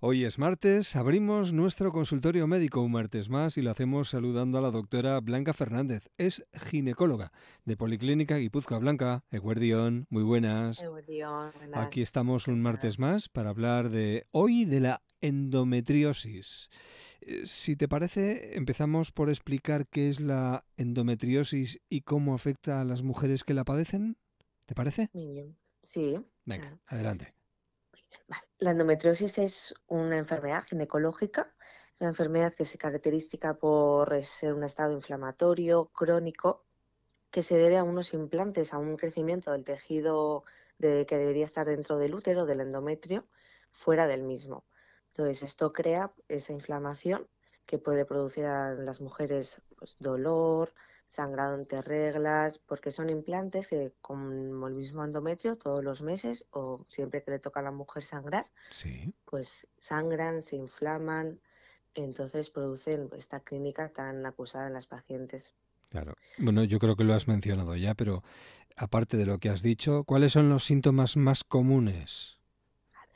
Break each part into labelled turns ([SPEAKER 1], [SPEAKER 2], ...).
[SPEAKER 1] Hoy es martes, abrimos nuestro consultorio médico un martes más y lo hacemos saludando a la doctora Blanca Fernández. Es ginecóloga de Policlínica Guipúzcoa Blanca, Eguerdión, muy buenas. buenas. Aquí estamos un martes más para hablar de hoy de la endometriosis. Eh, si te parece, empezamos por explicar qué es la endometriosis y cómo afecta a las mujeres que la padecen. ¿Te parece?
[SPEAKER 2] Sí. Venga, ah. adelante. La endometriosis es una enfermedad ginecológica, una enfermedad que se caracteriza por ser un estado inflamatorio crónico que se debe a unos implantes, a un crecimiento del tejido que debería estar dentro del útero, del endometrio, fuera del mismo. Entonces, esto crea esa inflamación que puede producir a las mujeres pues, dolor, sangrado entre reglas, porque son implantes que, con el mismo endometrio, todos los meses o siempre que le toca a la mujer sangrar, pues sangran, se inflaman, entonces producen esta clínica tan acusada en las pacientes.
[SPEAKER 1] Claro. Bueno, yo creo que lo has mencionado ya, pero aparte de lo que has dicho, ¿cuáles son los síntomas más comunes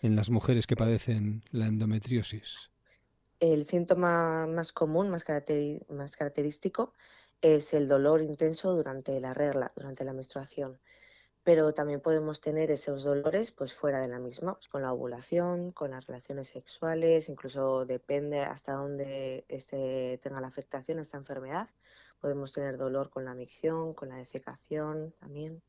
[SPEAKER 1] en las mujeres que padecen la endometriosis?
[SPEAKER 2] El síntoma más común, más, más característico, es el dolor intenso durante la regla, durante la menstruación pero también podemos tener esos dolores pues fuera de la misma, pues, con la ovulación, con las relaciones sexuales, incluso depende hasta dónde este, tenga la afectación esta enfermedad. Podemos tener dolor con la micción, con la defecación también.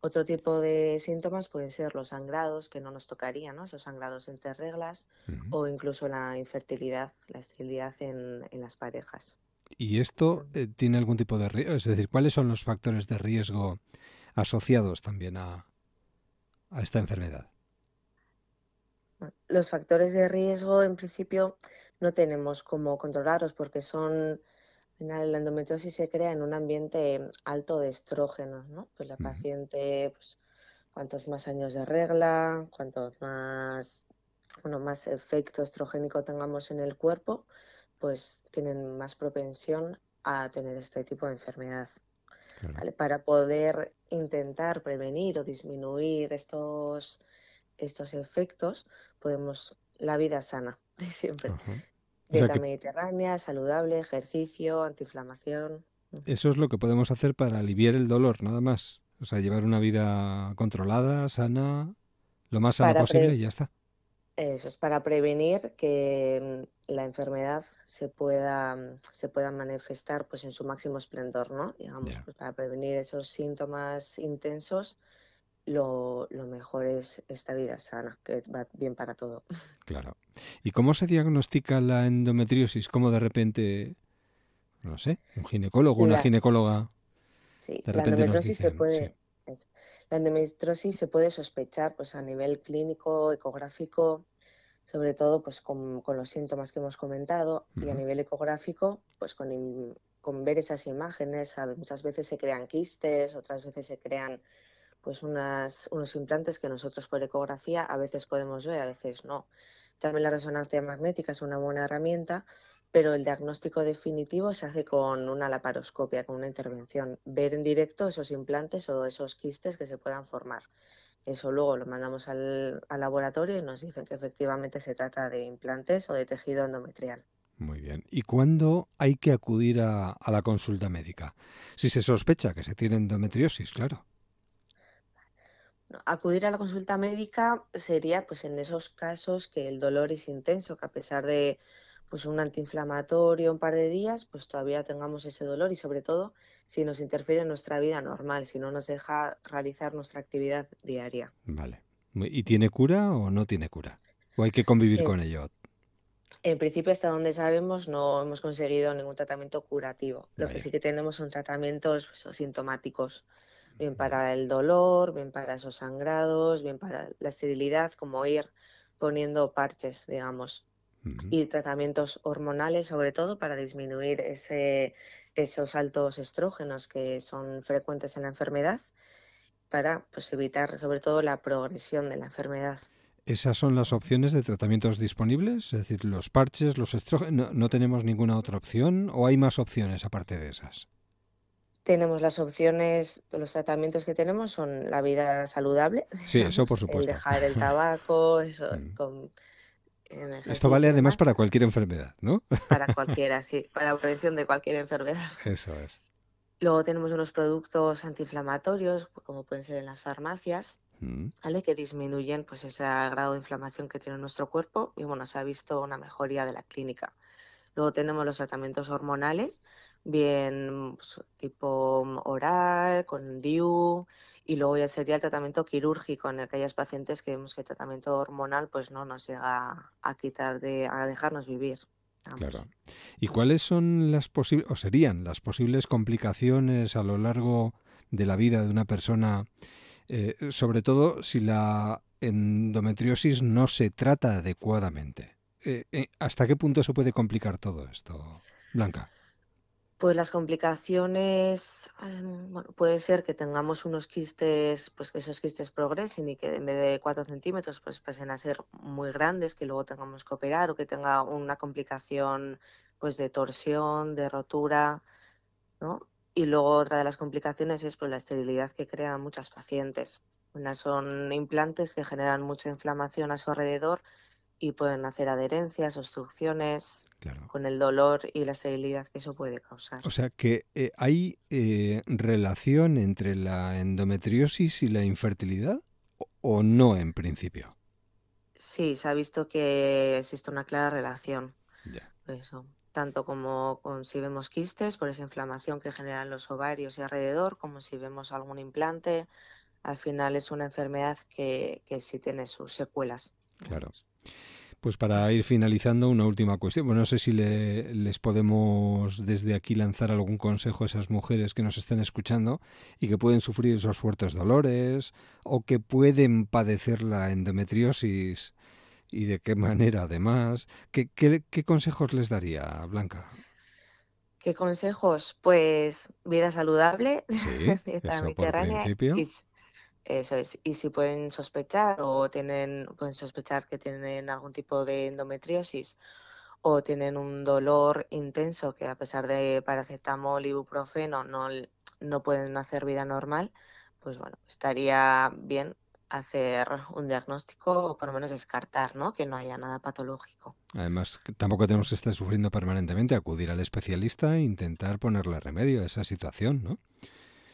[SPEAKER 2] Otro tipo de síntomas pueden ser los sangrados, que no nos tocaría, ¿no? Esos sangrados entre reglas, o incluso la infertilidad, la esterilidad en, las parejas.
[SPEAKER 1] ¿Y esto eh, tiene algún tipo de riesgo? Es decir, ¿cuáles son los factores de riesgo? asociados también a, esta enfermedad?
[SPEAKER 2] Los factores de riesgo, en principio, no tenemos cómo controlarlos porque son, la endometriosis se crea en un ambiente alto de estrógenos, ¿no? Pues la paciente, pues, cuantos más años de regla, cuantos más, bueno, más efecto estrogénico tengamos en el cuerpo, pues tienen más propensión a tener este tipo de enfermedad para poder intentar prevenir o disminuir estos, estos efectos, podemos la vida sana de siempre. Dieta mediterránea, saludable, ejercicio, antiinflamación.
[SPEAKER 1] Eso es lo que podemos hacer para aliviar el dolor, nada más. O sea, llevar una vida controlada, sana, lo más sana posible y ya está.
[SPEAKER 2] Eso es para prevenir que mm, la enfermedad se pueda, mm, se pueda manifestar pues, en su máximo esplendor, ¿no? Digamos, pues, para prevenir esos síntomas intensos, lo, lo, mejor es esta vida sana, que va bien para todo.
[SPEAKER 1] Claro. ¿Y cómo se diagnostica la endometriosis? ¿Cómo de repente, no sé, un ginecólogo, una ginecóloga? Sí, la endometriosis se
[SPEAKER 2] puede... La endometriosis se puede sospechar pues, a nivel clínico, ecográfico, sobre todo pues, con, los síntomas que hemos comentado, y a nivel ecográfico, pues con, ver esas imágenes, muchas veces se crean quistes, otras veces se crean pues unos implantes que nosotros por ecografía a veces podemos ver, a veces no. También la resonancia magnética es una buena herramienta pero el diagnóstico definitivo se hace con una laparoscopia, con una intervención, ver en directo esos implantes o esos quistes que se puedan formar. Eso luego lo mandamos al, laboratorio y nos dicen que efectivamente se trata de implantes o de tejido endometrial.
[SPEAKER 1] Muy bien. ¿Y cuándo hay que acudir a, a la consulta médica? Si se sospecha que se tiene endometriosis, claro
[SPEAKER 2] acudir a la consulta médica sería pues en esos casos que el dolor es intenso, que a pesar de pues un antiinflamatorio un par de días, pues todavía tengamos ese dolor y sobre todo si nos interfiere en nuestra vida normal, si no nos deja realizar nuestra actividad diaria.
[SPEAKER 1] Vale. ¿Y tiene cura o no tiene cura? ¿O hay que convivir eh, con ello?
[SPEAKER 2] En principio, hasta donde sabemos, no hemos conseguido ningún tratamiento curativo. Lo que sí que tenemos son tratamientos pues, sintomáticos, bien para el dolor, bien para esos sangrados, bien para la esterilidad, como ir poniendo parches, digamos y tratamientos hormonales sobre todo para disminuir ese, esos altos estrógenos que son frecuentes en la enfermedad para pues, evitar sobre todo la progresión de la enfermedad.
[SPEAKER 1] ¿Esas son las opciones de tratamientos disponibles? Es decir, los parches, los estrógenos, ¿no tenemos ninguna otra opción o hay más opciones aparte de esas?
[SPEAKER 2] tenemos las opciones, los tratamientos que tenemos son la vida saludable. Sí, eso por supuesto. dejar el tabaco, eso, mm. con esto vale además
[SPEAKER 1] para cualquier enfermedad, ¿no? Para cualquiera,
[SPEAKER 2] sí, para la prevención de cualquier enfermedad. Eso es. Luego tenemos unos productos antiinflamatorios, como pueden ser en las farmacias, mm. ¿vale? que disminuyen pues, ese grado de inflamación que tiene nuestro cuerpo y bueno, se ha visto una mejoría de la clínica. Luego tenemos los tratamientos hormonales, bien pues, tipo oral, con DIU, y luego ya sería el tratamiento quirúrgico en aquellas pacientes que vemos que el tratamiento hormonal pues no nos llega a quitar de a dejarnos vivir.
[SPEAKER 1] Claro. ¿Y cuáles son las posibles o serían las posibles complicaciones a lo largo de la vida de una persona, eh, sobre todo si la endometriosis no se trata adecuadamente? Eh, eh, ¿Hasta qué punto se puede complicar todo esto, Blanca?
[SPEAKER 2] Pues las complicaciones, em, bueno, puede ser que tengamos unos quistes, pues que esos quistes progresen y que en vez de 4 centímetros, pues pasen a ser muy grandes, que luego tengamos que operar o que tenga una complicación, pues de torsión, de rotura, ¿no? Y luego otra de las complicaciones es pues la esterilidad que crean muchas pacientes. Unas son implantes que generan mucha inflamación a su alrededor y pueden hacer adherencias, obstrucciones, con el dolor y la esterilidad que eso puede causar.
[SPEAKER 1] O sea que eh, hay eh, relación entre la endometriosis y la infertilidad o, no en principio.
[SPEAKER 2] Sí, se ha visto que existe una clara relación. Tanto como si vemos quistes por esa inflamación que generan los ovarios y alrededor, como si vemos algún implante, al final es una enfermedad que, que sí tiene sus secuelas.
[SPEAKER 1] Claro. Pues para ir finalizando, una última cuestión. Bueno, no sé si les podemos desde aquí lanzar algún consejo a esas mujeres que nos están escuchando y que pueden sufrir esos fuertes dolores o que pueden padecer la endometriosis y de qué manera además. ¿Qué, consejos les daría, Blanca?
[SPEAKER 2] ¿Qué consejos? Pues vida saludable, sí, mediterránea y si pueden sospechar o tienen, pueden sospechar que tienen algún tipo de endometriosis o tienen un dolor intenso que a pesar de paracetamol, ibuprofeno, no, no pueden hacer vida normal, pues bueno, estaría bien hacer un diagnóstico o por lo menos descartar, ¿no? Que no haya nada patológico.
[SPEAKER 1] Además, tampoco tenemos que estar sufriendo permanentemente, acudir al especialista e intentar ponerle remedio a esa situación, ¿no?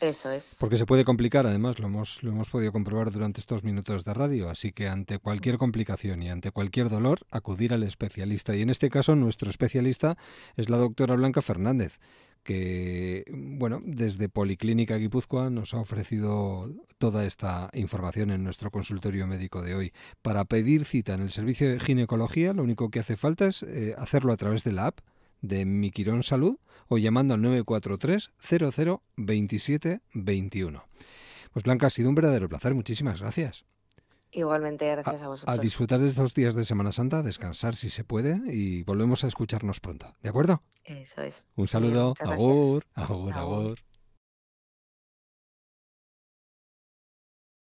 [SPEAKER 1] Eso es. Porque se puede complicar, además, lo hemos, lo hemos podido comprobar durante estos minutos de radio. Así que ante cualquier complicación y ante cualquier dolor, acudir al especialista. Y en este caso, nuestro especialista es la doctora Blanca Fernández que, bueno, desde Policlínica Guipúzcoa nos ha ofrecido toda esta información en nuestro consultorio médico de hoy. Para pedir cita en el servicio de ginecología, lo único que hace falta es eh, hacerlo a través de la app de Mi Quirón Salud o llamando al 943 00 27 21. Pues Blanca, ha sido un verdadero placer. Muchísimas gracias.
[SPEAKER 2] Igualmente, gracias a, vosotros. A disfrutar
[SPEAKER 1] de estos días de Semana Santa, descansar si se puede y volvemos a escucharnos pronto. ¿De acuerdo?
[SPEAKER 2] Eso es. Un saludo. Bien, agur,
[SPEAKER 1] agur. agur.